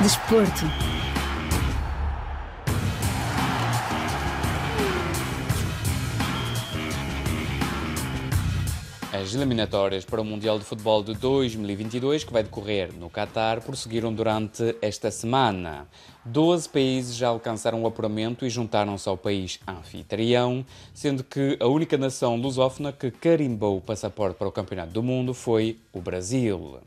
Desporto As eliminatórias para o Mundial de Futebol de 2022, que vai decorrer no Catar, prosseguiram durante esta semana. Doze países já alcançaram o apuramento e juntaram-se ao país anfitrião, sendo que a única nação lusófona que carimbou o passaporte para o Campeonato do Mundo foi o Brasil.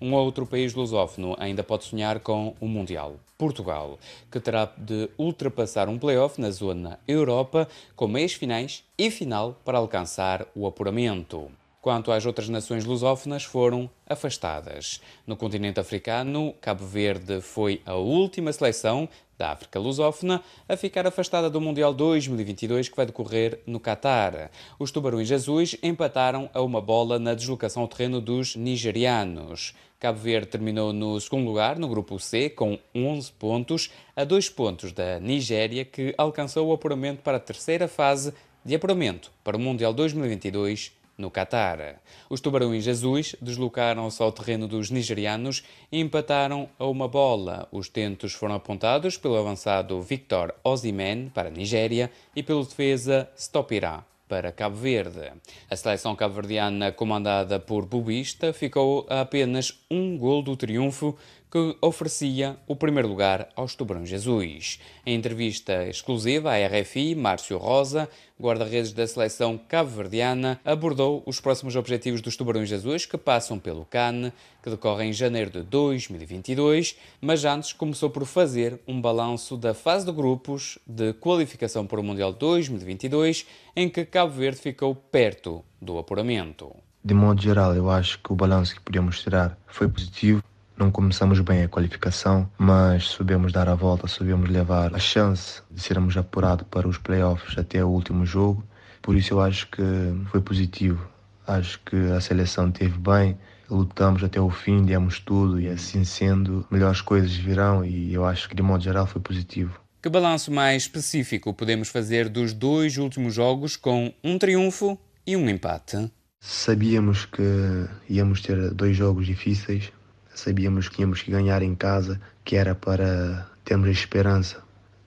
Um outro país lusófono ainda pode sonhar com o Mundial. Portugal, que terá de ultrapassar um playoff na zona Europa com meias finais e final para alcançar o apuramento quanto às outras nações lusófonas, foram afastadas. No continente africano, Cabo Verde foi a última seleção da África lusófona a ficar afastada do Mundial 2022 que vai decorrer no Catar. Os Tubarões Azuis empataram a uma bola na deslocação ao terreno dos nigerianos. Cabo Verde terminou no segundo lugar no grupo C com 11 pontos, a dois pontos da Nigéria, que alcançou o apuramento para a terceira fase de apuramento para o Mundial 2022 no Catar. Os tubarões azuis deslocaram-se ao terreno dos nigerianos e empataram a uma bola. Os tentos foram apontados pelo avançado Victor Osimhen para a Nigéria e pelo defesa Stopirá para Cabo Verde. A seleção cabo-verdiana, comandada por Bubista, ficou a apenas um gol do triunfo que oferecia o primeiro lugar aos Tubarão Jesus. Em entrevista exclusiva à RFI, Márcio Rosa, guarda-redes da seleção cabo-verdiana, abordou os próximos objetivos dos Tubarões Jesus que passam pelo CAN, que decorre em janeiro de 2022, mas antes começou por fazer um balanço da fase de grupos de qualificação para o Mundial 2022, em que Cabo Verde ficou perto do apuramento. De modo geral, eu acho que o balanço que podemos tirar foi positivo. Não começamos bem a qualificação, mas soubemos dar a volta, soubemos levar a chance de sermos apurados para os playoffs até o último jogo. Por isso eu acho que foi positivo. Acho que a seleção teve bem, lutamos até o fim, demos tudo e assim sendo, melhores coisas virão e eu acho que de modo geral foi positivo. Que balanço mais específico podemos fazer dos dois últimos jogos com um triunfo e um empate? Sabíamos que íamos ter dois jogos difíceis, Sabíamos que tínhamos que ganhar em casa, que era para termos a esperança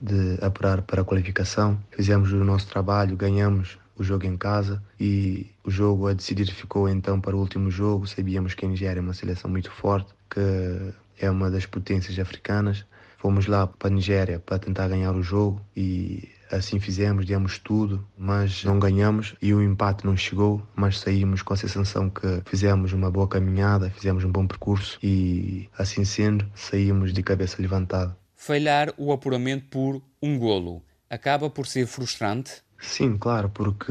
de apurar para a qualificação. Fizemos o nosso trabalho, ganhamos o jogo em casa e o jogo a decidir ficou então para o último jogo. Sabíamos que a Nigéria é uma seleção muito forte, que é uma das potências africanas. Fomos lá para a Nigéria para tentar ganhar o jogo e Assim fizemos, demos tudo, mas não ganhamos e o empate não chegou, mas saímos com a sensação que fizemos uma boa caminhada, fizemos um bom percurso e, assim sendo, saímos de cabeça levantada. Falhar o apuramento por um golo acaba por ser frustrante? Sim, claro, porque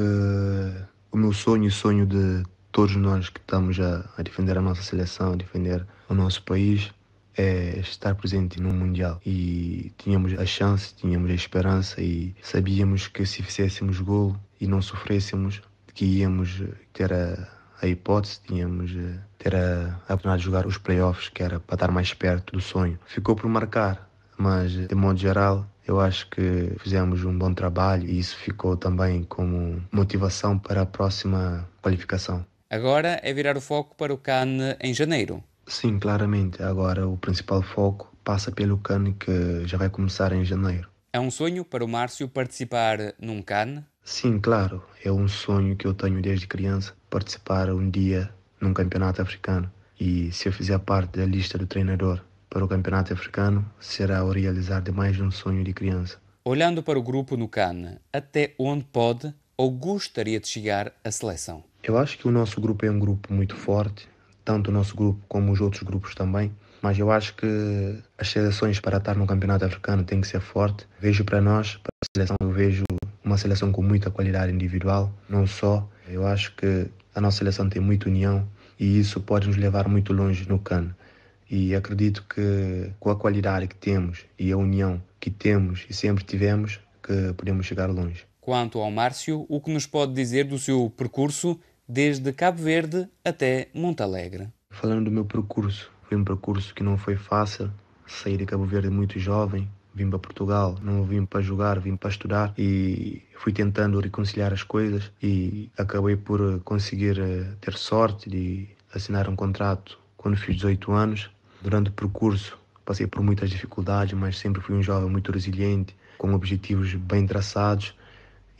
o meu sonho e o sonho de todos nós que estamos a, a defender a nossa seleção, a defender o nosso país, é estar presente no Mundial. E tínhamos a chance, tínhamos a esperança e sabíamos que se fizéssemos gol e não sofrêssemos, que íamos ter a, a hipótese, tínhamos eh, ter a, a oportunidade de jogar os playoffs, que era para estar mais perto do sonho. Ficou por marcar, mas de modo geral eu acho que fizemos um bom trabalho e isso ficou também como motivação para a próxima qualificação. Agora é virar o foco para o CAN em janeiro. Sim, claramente. Agora o principal foco passa pelo CAN que já vai começar em janeiro. É um sonho para o Márcio participar num CAN? Sim, claro. É um sonho que eu tenho desde criança, participar um dia num campeonato africano. E se eu fizer parte da lista do treinador para o campeonato africano, será o realizar de mais um sonho de criança. Olhando para o grupo no CAN, até onde pode ou gostaria de chegar a seleção? Eu acho que o nosso grupo é um grupo muito forte, tanto o nosso grupo como os outros grupos também. Mas eu acho que as seleções para estar no campeonato africano têm que ser forte. Vejo para nós, para a seleção, eu vejo uma seleção com muita qualidade individual, não só. Eu acho que a nossa seleção tem muita união e isso pode nos levar muito longe no CAN. E acredito que com a qualidade que temos e a união que temos e sempre tivemos, que podemos chegar longe. Quanto ao Márcio, o que nos pode dizer do seu percurso desde Cabo Verde até Montalegre. Falando do meu percurso, foi um percurso que não foi fácil. Saí de Cabo Verde muito jovem, vim para Portugal, não vim para jogar, vim para estudar e fui tentando reconciliar as coisas e acabei por conseguir eh, ter sorte de assinar um contrato quando fiz 18 anos. Durante o percurso passei por muitas dificuldades, mas sempre fui um jovem muito resiliente, com objetivos bem traçados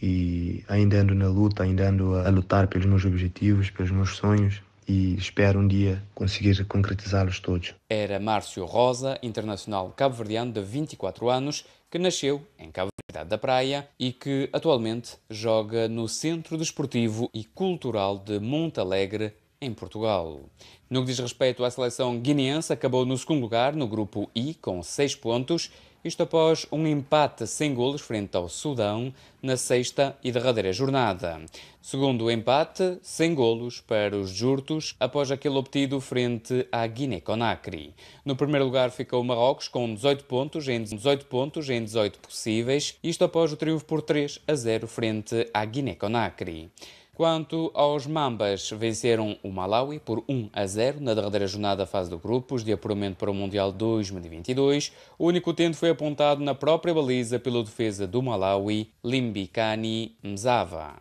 e ainda ando na luta, ainda ando a, lutar pelos meus objetivos, pelos meus sonhos e espero um dia conseguir concretizá-los todos. Era Márcio Rosa, internacional cabo-verdiano de 24 anos, que nasceu em Cabo Verde da Praia e que atualmente joga no Centro Desportivo e Cultural de Montalegre, em Portugal. No que diz respeito à seleção guineense, acabou no segundo lugar no grupo I com 6 pontos isto após um empate sem golos frente ao Sudão na sexta e derradeira jornada. Segundo empate, sem golos para os Jurtos, após aquele obtido frente à Guiné-Conakry. No primeiro lugar ficou o Marrocos com 18 pontos em 18 pontos em 18 possíveis, isto após o triunfo por 3 a 0 frente à Guiné-Conakry. Quanto aos Mambas, venceram o Malawi por 1 a 0 na derradeira jornada fase de grupos de apuramento para o Mundial 2022. O único tento foi apontado na própria baliza pelo defesa do Malawi, Limbikani Mzava.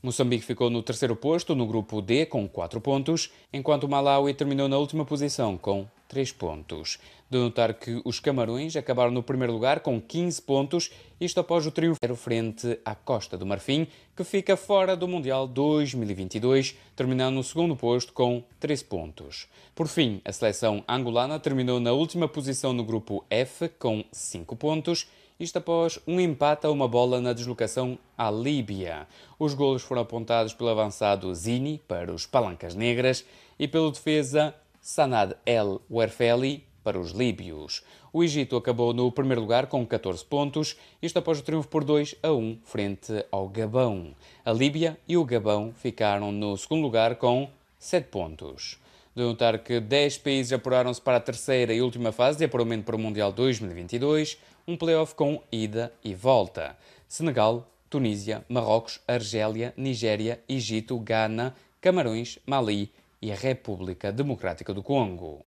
Moçambique ficou no terceiro posto no grupo D com 4 pontos, enquanto o Malawi terminou na última posição com 3 pontos. De notar que os Camarões acabaram no primeiro lugar com 15 pontos, isto após o triunfo frente à Costa do Marfim, que fica fora do Mundial 2022, terminando no segundo posto com 13 pontos. Por fim, a seleção angolana terminou na última posição no grupo F com 5 pontos, isto após um empate a uma bola na deslocação à Líbia. Os golos foram apontados pelo avançado Zini para os Palancas Negras e pelo defesa Sanad El Werfeli para os líbios. O Egito acabou no primeiro lugar com 14 pontos, isto após o triunfo por 2 a 1 frente ao Gabão. A Líbia e o Gabão ficaram no segundo lugar com 7 pontos. De notar que 10 países apuraram-se para a terceira e última fase de apuramento para o Mundial 2022, um playoff com ida e volta. Senegal, Tunísia, Marrocos, Argélia, Nigéria, Egito, Gana, Camarões, Mali, e a República Democrática do Congo.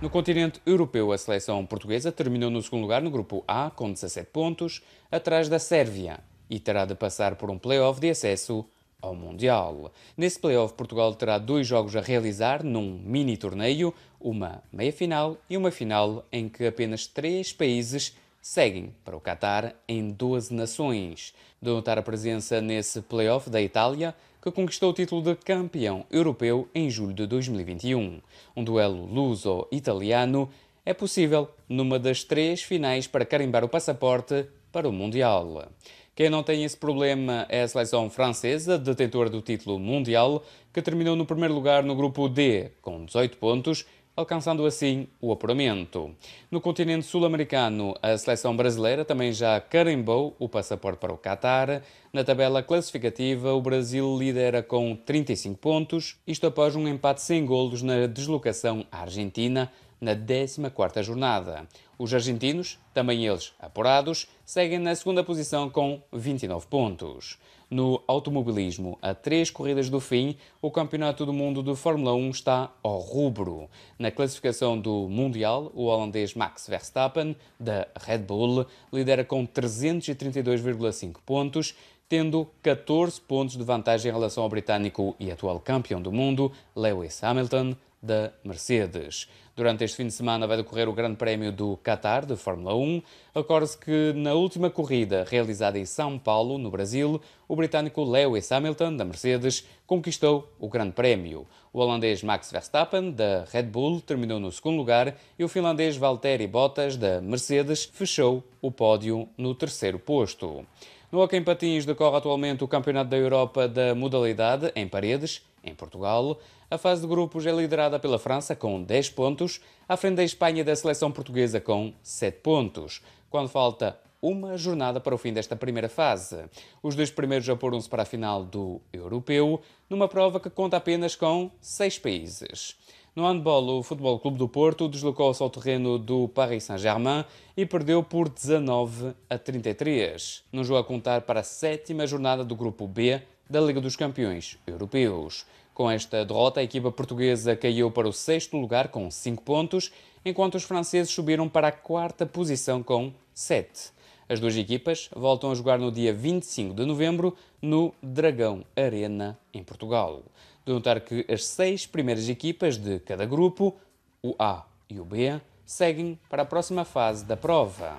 No continente europeu, a seleção portuguesa terminou no segundo lugar no grupo A, com 17 pontos, atrás da Sérvia, e terá de passar por um play-off de acesso ao Mundial. Nesse play-off, Portugal terá dois jogos a realizar num mini torneio, uma meia-final e uma final em que apenas três países seguem para o Qatar em 12 nações. De notar a presença nesse play-off da Itália, que conquistou o título de campeão europeu em julho de 2021. Um duelo luso-italiano é possível numa das três finais para carimbar o passaporte para o Mundial. Quem não tem esse problema é a seleção francesa, detentora do título mundial, que terminou no primeiro lugar no grupo D, com 18 pontos alcançando assim o apuramento. No continente sul-americano, a seleção brasileira também já carimbou o passaporte para o Qatar. Na tabela classificativa, o Brasil lidera com 35 pontos, isto após um empate sem golos na deslocação à Argentina, na 14ª jornada. Os argentinos, também eles apurados, seguem na segunda posição com 29 pontos. No automobilismo, a três corridas do fim, o Campeonato do Mundo de Fórmula 1 está ao rubro. Na classificação do Mundial, o holandês Max Verstappen, da Red Bull, lidera com 332,5 pontos, tendo 14 pontos de vantagem em relação ao britânico e atual campeão do mundo, Lewis Hamilton, da Mercedes. Durante este fim de semana vai decorrer o Grande Prémio do Qatar de Fórmula 1. Acorde-se que na última corrida, realizada em São Paulo, no Brasil, o britânico Lewis Hamilton, da Mercedes, conquistou o Grande Prémio. O holandês Max Verstappen, da Red Bull, terminou no segundo lugar e o finlandês Valtteri Bottas, da Mercedes, fechou o pódio no terceiro posto. No Hockey em Patins decorre atualmente o Campeonato da Europa da modalidade em paredes. Em Portugal, a fase de grupos é liderada pela França com 10 pontos, à frente da Espanha e da seleção portuguesa com 7 pontos, quando falta uma jornada para o fim desta primeira fase. Os dois primeiros apuram-se para a final do Europeu, numa prova que conta apenas com 6 países. No handball, o Futebol Clube do Porto deslocou-se ao terreno do Paris Saint-Germain e perdeu por 19 a 33, num jogo a contar para a sétima jornada do Grupo B da Liga dos Campeões Europeus. Com esta derrota, a equipa portuguesa caiu para o sexto lugar com 5 pontos, enquanto os franceses subiram para a quarta posição com 7. As duas equipas voltam a jogar no dia 25 de novembro no Dragão Arena, em Portugal. De notar que as seis primeiras equipas de cada grupo, o A e o B, seguem para a próxima fase da prova.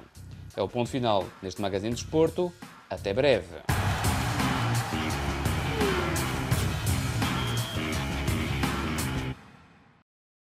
É o ponto final neste Magazine de Desporto. Até breve!